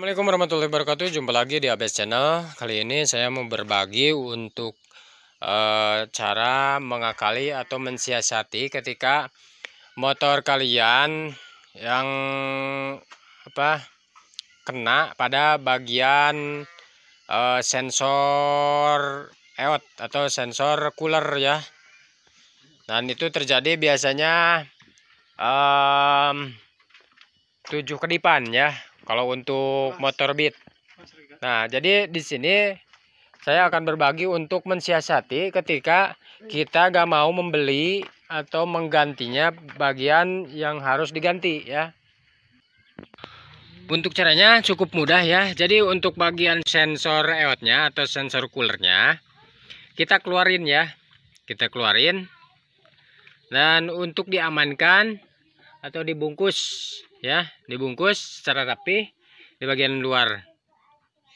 Assalamualaikum warahmatullahi wabarakatuh Jumpa lagi di ABS Channel Kali ini saya mau berbagi untuk e, Cara mengakali atau mensiasati ketika Motor kalian Yang apa Kena pada bagian e, Sensor EOT atau sensor cooler ya Dan itu terjadi biasanya e, eh, 7 kedipan ya kalau untuk Mas. motor beat. nah, jadi di sini saya akan berbagi untuk mensiasati ketika kita gak mau membeli atau menggantinya bagian yang harus diganti ya. Untuk caranya cukup mudah ya. Jadi untuk bagian sensor EOT-nya atau sensor coolernya kita keluarin ya. Kita keluarin. Dan untuk diamankan atau dibungkus ya dibungkus secara rapi di bagian luar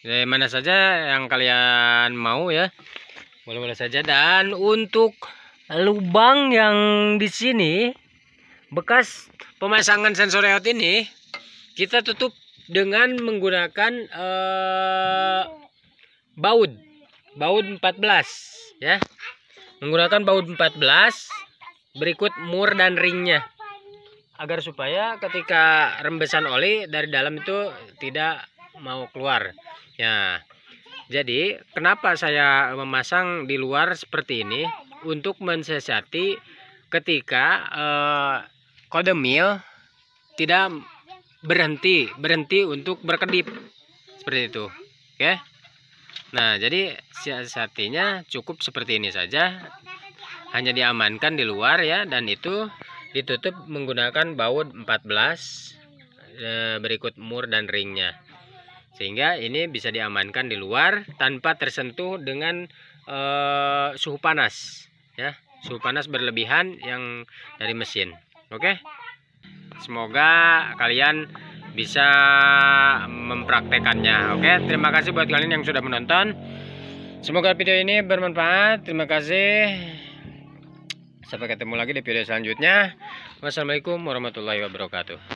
dari ya, mana saja yang kalian mau ya boleh-boleh saja dan untuk lubang yang di sini bekas pemasangan sensor EOT ini kita tutup dengan menggunakan uh, eh, baut baut 14 ya menggunakan baut 14 berikut mur dan ringnya agar supaya ketika rembesan oli dari dalam itu tidak mau keluar ya jadi kenapa saya memasang di luar seperti ini untuk mensesati ketika eh, kode mil tidak berhenti berhenti untuk berkedip seperti itu oke ya. nah jadi siasatinya cukup seperti ini saja hanya diamankan di luar ya dan itu ditutup menggunakan baut 14 eh, berikut mur dan ringnya sehingga ini bisa diamankan di luar tanpa tersentuh dengan eh, suhu panas ya suhu panas berlebihan yang dari mesin oke semoga kalian bisa mempraktekannya oke terima kasih buat kalian yang sudah menonton semoga video ini bermanfaat terima kasih Sampai ketemu lagi di video selanjutnya. Wassalamualaikum warahmatullahi wabarakatuh.